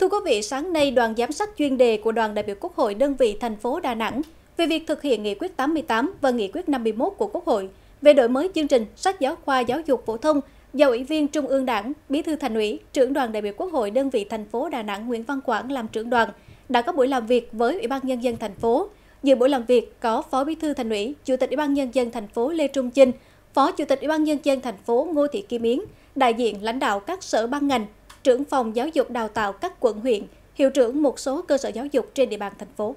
Thưa quý vị, sáng nay đoàn giám sát chuyên đề của đoàn đại biểu Quốc hội đơn vị thành phố Đà Nẵng về việc thực hiện nghị quyết 88 và nghị quyết 51 của Quốc hội về đổi mới chương trình sách giáo khoa giáo dục phổ thông do Ủy viên Trung ương Đảng, Bí thư Thành ủy, trưởng đoàn đại biểu Quốc hội đơn vị thành phố Đà Nẵng Nguyễn Văn Quảng làm trưởng đoàn đã có buổi làm việc với Ủy ban nhân dân thành phố. Dự buổi làm việc có Phó Bí thư Thành ủy, Chủ tịch Ủy ban nhân dân thành phố Lê Trung Chinh, Phó Chủ tịch Ủy ban nhân dân thành phố Ngô Thị Kim Yến, đại diện lãnh đạo các sở ban ngành, trưởng phòng giáo dục đào tạo các quận huyện, hiệu trưởng một số cơ sở giáo dục trên địa bàn thành phố.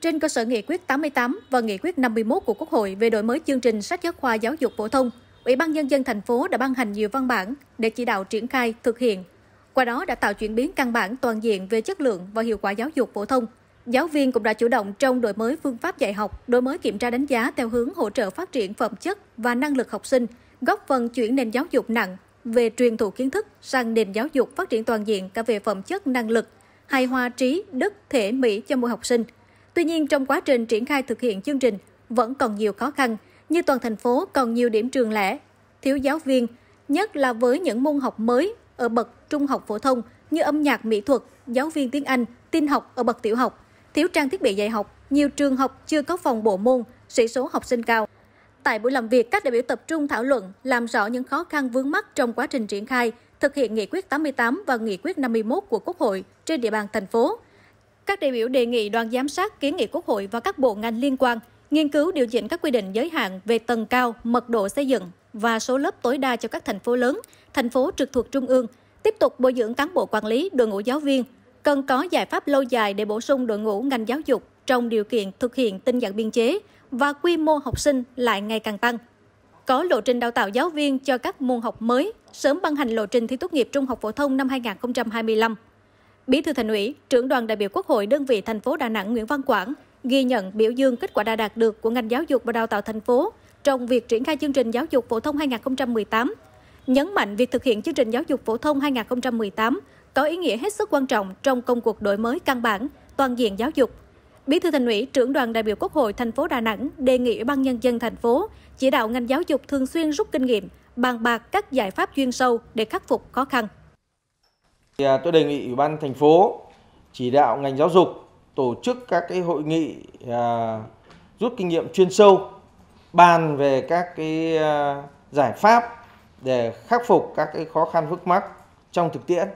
Trên cơ sở nghị quyết 88 và nghị quyết 51 của Quốc hội về đổi mới chương trình sách giáo khoa giáo dục phổ thông, Ủy ban Nhân dân thành phố đã ban hành nhiều văn bản để chỉ đạo triển khai, thực hiện. Qua đó đã tạo chuyển biến căn bản toàn diện về chất lượng và hiệu quả giáo dục phổ thông. Giáo viên cũng đã chủ động trong đổi mới phương pháp dạy học, đổi mới kiểm tra đánh giá theo hướng hỗ trợ phát triển phẩm chất và năng lực học sinh, góp phần chuyển nền giáo dục nặng về truyền thụ kiến thức sang nền giáo dục phát triển toàn diện cả về phẩm chất, năng lực, hài hòa trí, đức, thể, mỹ cho mỗi học sinh. Tuy nhiên, trong quá trình triển khai thực hiện chương trình vẫn còn nhiều khó khăn, như toàn thành phố còn nhiều điểm trường lẻ, thiếu giáo viên, nhất là với những môn học mới ở bậc trung học phổ thông như âm nhạc mỹ thuật, giáo viên tiếng Anh, tin học ở bậc tiểu học, thiếu trang thiết bị dạy học, nhiều trường học chưa có phòng bộ môn, sĩ số học sinh cao. Tại buổi làm việc, các đại biểu tập trung thảo luận, làm rõ những khó khăn vướng mắt trong quá trình triển khai, thực hiện nghị quyết 88 và nghị quyết 51 của Quốc hội trên địa bàn thành phố. Các đại biểu đề nghị đoàn giám sát kiến nghị Quốc hội và các bộ ngành liên quan nghiên cứu điều chỉnh các quy định giới hạn về tầng cao, mật độ xây dựng và số lớp tối đa cho các thành phố lớn, thành phố trực thuộc trung ương, tiếp tục bồi dưỡng cán bộ quản lý, đội ngũ giáo viên, cần có giải pháp lâu dài để bổ sung đội ngũ ngành giáo dục trong điều kiện thực hiện tinh giản biên chế, và quy mô học sinh lại ngày càng tăng. Có lộ trình đào tạo giáo viên cho các môn học mới, sớm ban hành lộ trình thi tốt nghiệp trung học phổ thông năm 2025. Bí thư Thành ủy, trưởng đoàn đại biểu Quốc hội đơn vị thành phố Đà Nẵng Nguyễn Văn Quảng ghi nhận biểu dương kết quả đã đạt được của ngành giáo dục và đào tạo thành phố trong việc triển khai chương trình giáo dục phổ thông 2018. Nhấn mạnh việc thực hiện chương trình giáo dục phổ thông 2018 có ý nghĩa hết sức quan trọng trong công cuộc đổi mới căn bản, toàn diện giáo dục, Bí thư Thành ủy, trưởng đoàn đại biểu Quốc hội thành phố Đà Nẵng đề nghị Ủy ban nhân dân thành phố chỉ đạo ngành giáo dục thường xuyên rút kinh nghiệm, bàn bạc các giải pháp chuyên sâu để khắc phục khó khăn. À, tôi đề nghị Ủy ban thành phố chỉ đạo ngành giáo dục tổ chức các cái hội nghị à, rút kinh nghiệm chuyên sâu, bàn về các cái à, giải pháp để khắc phục các cái khó khăn vướng mắc trong thực tiễn,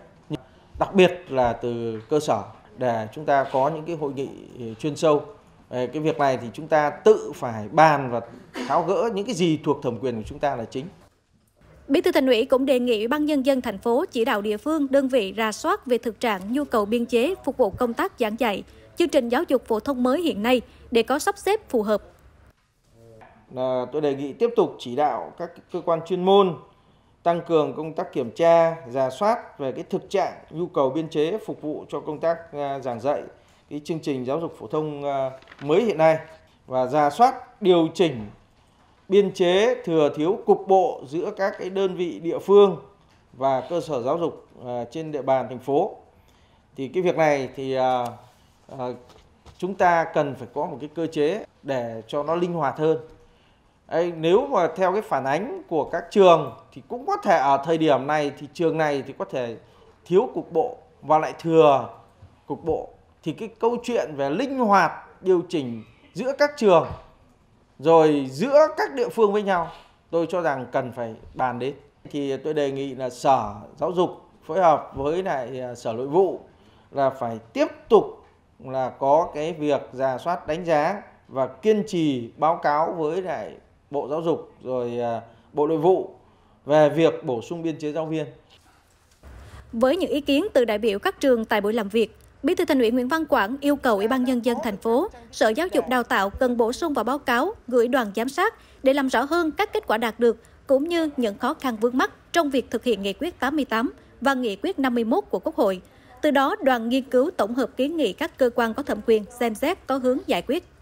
đặc biệt là từ cơ sở để chúng ta có những cái hội nghị ừ, chuyên sâu cái việc này thì chúng ta tự phải bàn và tháo gỡ những cái gì thuộc thẩm quyền của chúng ta là chính. Bí thư Thành ủy cũng đề nghị Ủy ban nhân dân thành phố chỉ đạo địa phương, đơn vị ra soát về thực trạng nhu cầu biên chế phục vụ công tác giảng dạy, chương trình giáo dục phổ thông mới hiện nay để có sắp xếp phù hợp. Ờ, tôi đề nghị tiếp tục chỉ đạo các cơ quan chuyên môn tăng cường công tác kiểm tra, giả soát về cái thực trạng nhu cầu biên chế phục vụ cho công tác à, giảng dạy cái chương trình giáo dục phổ thông à, mới hiện nay và giả soát điều chỉnh biên chế thừa thiếu cục bộ giữa các cái đơn vị địa phương và cơ sở giáo dục à, trên địa bàn thành phố thì cái việc này thì chúng ta cần phải có một cái cơ chế để cho nó linh hoạt hơn Ê, nếu mà theo cái phản ánh của các trường thì cũng có thể ở thời điểm này thì trường này thì có thể thiếu cục bộ và lại thừa cục bộ thì cái câu chuyện về linh hoạt điều chỉnh giữa các trường rồi giữa các địa phương với nhau tôi cho rằng cần phải bàn đến thì tôi đề nghị là sở giáo dục phối hợp với lại à, sở nội vụ là phải tiếp tục là có cái việc giả soát đánh giá và kiên trì báo cáo với lại Bộ Giáo dục rồi à, Bộ Nội vụ về việc bổ sung biên chế giáo viên. Với những ý kiến từ đại biểu các trường tại buổi làm việc, Bí thư Thành ủy Nguyễn Văn Quảng yêu cầu Ủy ban nhân dân thành phố, Sở Giáo dục Đào tạo cần bổ sung vào báo cáo gửi đoàn giám sát để làm rõ hơn các kết quả đạt được cũng như những khó khăn vướng mắt trong việc thực hiện nghị quyết 88 và nghị quyết 51 của Quốc hội. Từ đó, đoàn nghiên cứu tổng hợp kiến nghị các cơ quan có thẩm quyền xem xét có hướng giải quyết.